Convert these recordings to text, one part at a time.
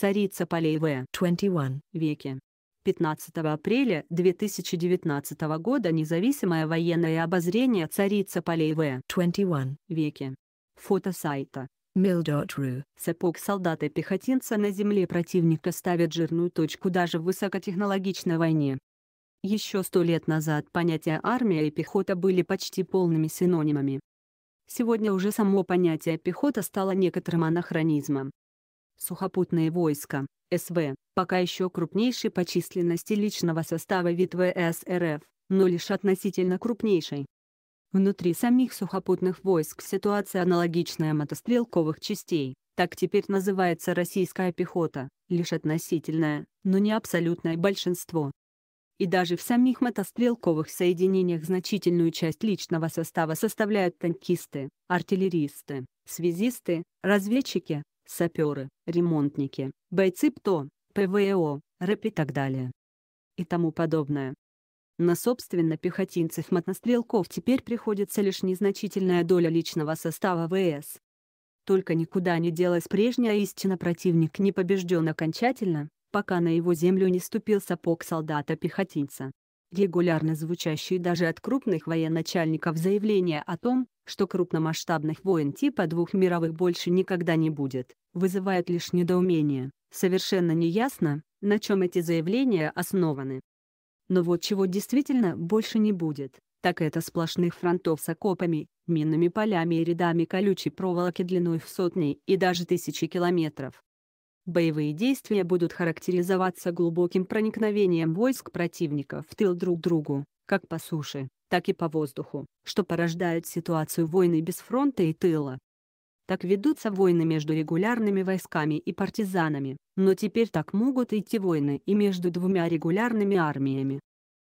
Царица полей в 21 веке. 15 апреля 2019 года независимое военное обозрение «Царица полей в 21 веке». Фото сайта Mill.ru. Сапог солдата-пехотинца на земле противника ставят жирную точку даже в высокотехнологичной войне. Еще сто лет назад понятия армия и пехота были почти полными синонимами. Сегодня уже само понятие пехота стало некоторым анахронизмом сухопутные войска, СВ, пока еще крупнейший по численности личного состава вид ВС но лишь относительно крупнейший. Внутри самих сухопутных войск ситуация аналогичная мотострелковых частей, так теперь называется российская пехота, лишь относительное, но не абсолютное большинство. И даже в самих мотострелковых соединениях значительную часть личного состава составляют танкисты, артиллеристы, связисты, разведчики, саперы, ремонтники, бойцы ПТО, ПВО, РЭП и так далее. И тому подобное. На собственно пехотинцев мотострелков теперь приходится лишь незначительная доля личного состава ВС. Только никуда не делась прежняя истина противник не побежден окончательно, пока на его землю не ступил сапог солдата-пехотинца. Регулярно звучащие даже от крупных военачальников заявления о том, что крупномасштабных войн типа двух мировых больше никогда не будет, вызывает лишь недоумение. Совершенно неясно, на чем эти заявления основаны. Но вот чего действительно больше не будет, так это сплошных фронтов с окопами, минными полями и рядами колючей проволоки длиной в сотни и даже тысячи километров. Боевые действия будут характеризоваться глубоким проникновением войск противника в тыл друг другу, как по суше, так и по воздуху, что порождают ситуацию войны без фронта и тыла. Так ведутся войны между регулярными войсками и партизанами, но теперь так могут идти войны и между двумя регулярными армиями.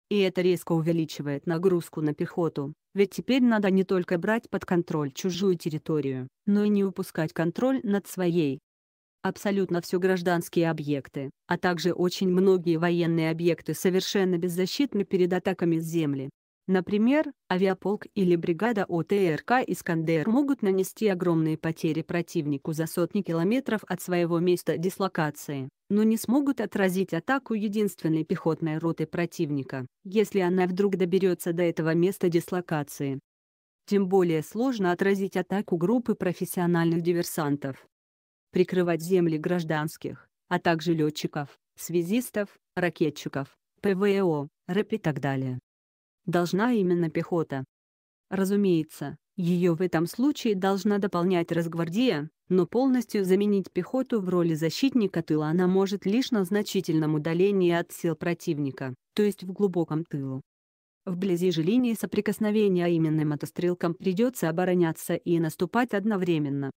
И это резко увеличивает нагрузку на пехоту, ведь теперь надо не только брать под контроль чужую территорию, но и не упускать контроль над своей. Абсолютно все гражданские объекты, а также очень многие военные объекты совершенно беззащитны перед атаками с земли, Например, авиаполк или бригада ОТРК «Искандер» могут нанести огромные потери противнику за сотни километров от своего места дислокации, но не смогут отразить атаку единственной пехотной роты противника, если она вдруг доберется до этого места дислокации. Тем более сложно отразить атаку группы профессиональных диверсантов. Прикрывать земли гражданских, а также летчиков, связистов, ракетчиков, ПВО, РЭП и так далее должна именно пехота. Разумеется, ее в этом случае должна дополнять разгвардия, но полностью заменить пехоту в роли защитника тыла она может лишь на значительном удалении от сил противника, то есть в глубоком тылу. Вблизи же линии соприкосновения а именно мотострелкам придется обороняться и наступать одновременно.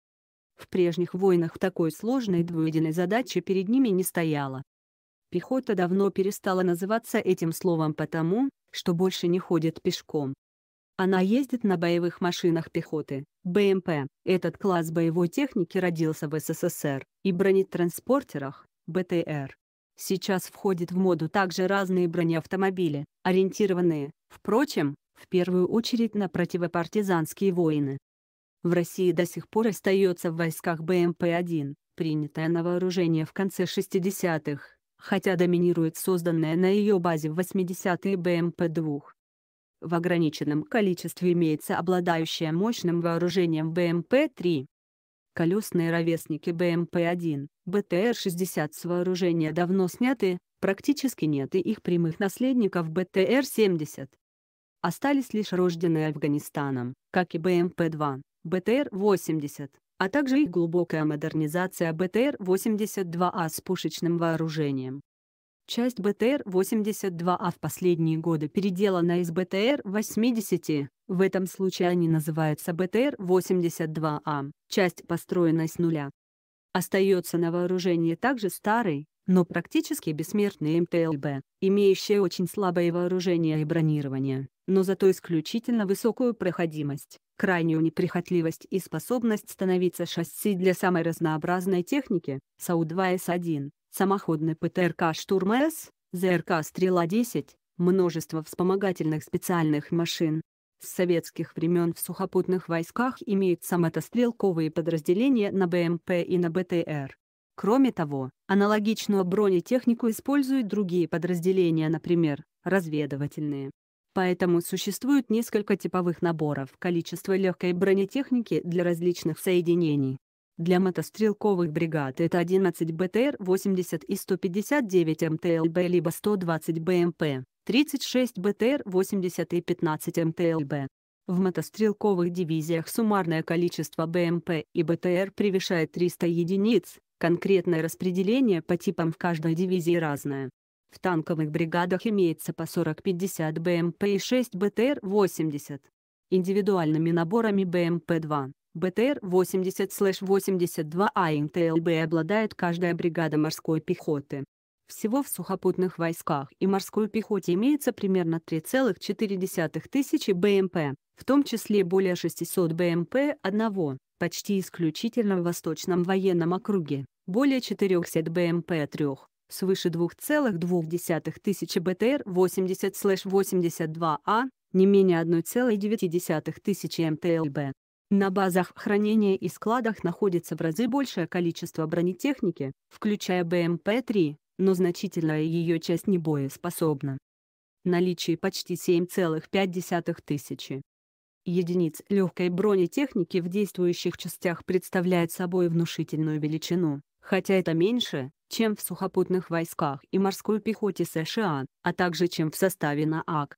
В прежних войнах такой сложной двуединой задачи перед ними не стояло пехота давно перестала называться этим словом потому, что больше не ходит пешком. Она ездит на боевых машинах пехоты, БМП. Этот класс боевой техники родился в СССР, и бронетранспортерах, БТР. Сейчас входит в моду также разные бронеавтомобили, ориентированные, впрочем, в первую очередь на противопартизанские войны. В России до сих пор остается в войсках БМП-1, принятая на вооружение в конце 60-х хотя доминирует созданная на ее базе в 80-е БМП-2. В ограниченном количестве имеется обладающая мощным вооружением БМП-3. Колесные ровесники БМП-1, БТР-60 с вооружения давно сняты, практически нет и их прямых наследников БТР-70. Остались лишь рожденные Афганистаном, как и БМП-2, БТР-80 а также их глубокая модернизация БТР-82А с пушечным вооружением. Часть БТР-82А в последние годы переделана из БТР-80, в этом случае они называются БТР-82А, а, часть построена с нуля. Остается на вооружении также старый, но практически бессмертные МТЛБ, имеющие очень слабое вооружение и бронирование, но зато исключительно высокую проходимость, крайнюю неприхотливость и способность становиться шасси для самой разнообразной техники, САУ-2С1, самоходный ПТРК «Штурм С», ЗРК «Стрела-10», множество вспомогательных специальных машин. С советских времен в сухопутных войсках имеют самотострелковые подразделения на БМП и на БТР, Кроме того, аналогичную бронетехнику используют другие подразделения, например, разведывательные. Поэтому существует несколько типовых наборов количества легкой бронетехники для различных соединений. Для мотострелковых бригад это 11 БТР-80 и 159 МТЛБ либо 120 БМП, 36 БТР-80 и 15 МТЛБ. В мотострелковых дивизиях суммарное количество БМП и БТР превышает 300 единиц, Конкретное распределение по типам в каждой дивизии разное. В танковых бригадах имеется по 40-50 БМП и 6 БТР-80. Индивидуальными наборами БМП-2, БТР-80-82А а и НТЛБ обладает каждая бригада морской пехоты. Всего в сухопутных войсках и морской пехоте имеется примерно 3,4 тысячи БМП, в том числе более 600 БМП-1, почти исключительно в Восточном военном округе, более 400 БМП-3, свыше 2,2 тысячи БТР-80-82А, а, не менее 1,9 тысячи МТЛБ. На базах хранения и складах находится в разы большее количество бронетехники, включая БМП-3, но значительная ее часть не боеспособна. Наличие почти 7,5 тысячи единиц легкой бронетехники в действующих частях представляет собой внушительную величину, хотя это меньше, чем в сухопутных войсках и морской пехоте США, а также чем в составе НААК.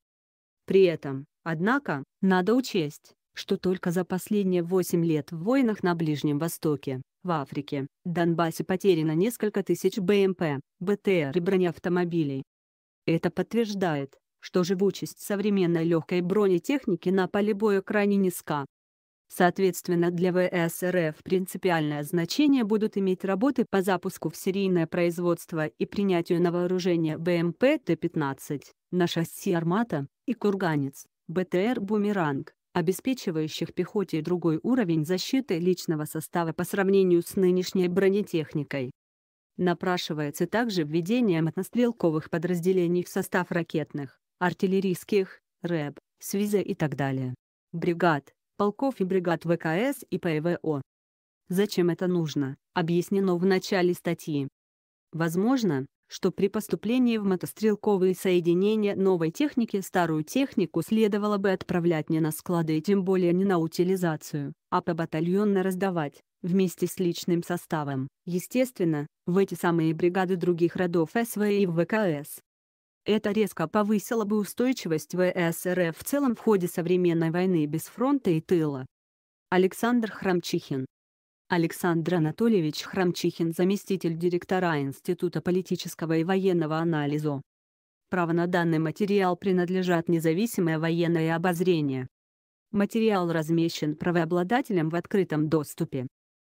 При этом, однако, надо учесть, что только за последние 8 лет в войнах на Ближнем Востоке, в Африке, Донбассе потеряно несколько тысяч БМП, БТР и бронеавтомобилей. Это подтверждает, что живучесть современной легкой бронетехники на поле боя крайне низка. Соответственно, для ВСРФ принципиальное значение будут иметь работы по запуску в серийное производство и принятию на вооружение БМП Т-15 на шасси «Армата» и «Курганец», БТР «Бумеранг», обеспечивающих пехоте другой уровень защиты личного состава по сравнению с нынешней бронетехникой. Напрашивается также введение мотострелковых подразделений в состав ракетных, артиллерийских, РЭБ, СВИЗа и так далее. Бригад, полков и бригад ВКС и ПВО. Зачем это нужно, объяснено в начале статьи. Возможно, что при поступлении в мотострелковые соединения новой техники старую технику следовало бы отправлять не на склады и тем более не на утилизацию, а по батальонно раздавать, вместе с личным составом. Естественно, в эти самые бригады других родов СВ и ВКС. Это резко повысило бы устойчивость ВСРФ в целом в ходе современной войны без фронта и тыла. Александр Храмчихин Александр Анатольевич Храмчихин, заместитель директора Института политического и военного анализа. Право на данный материал принадлежат независимое военное обозрение. Материал размещен правообладателем в открытом доступе.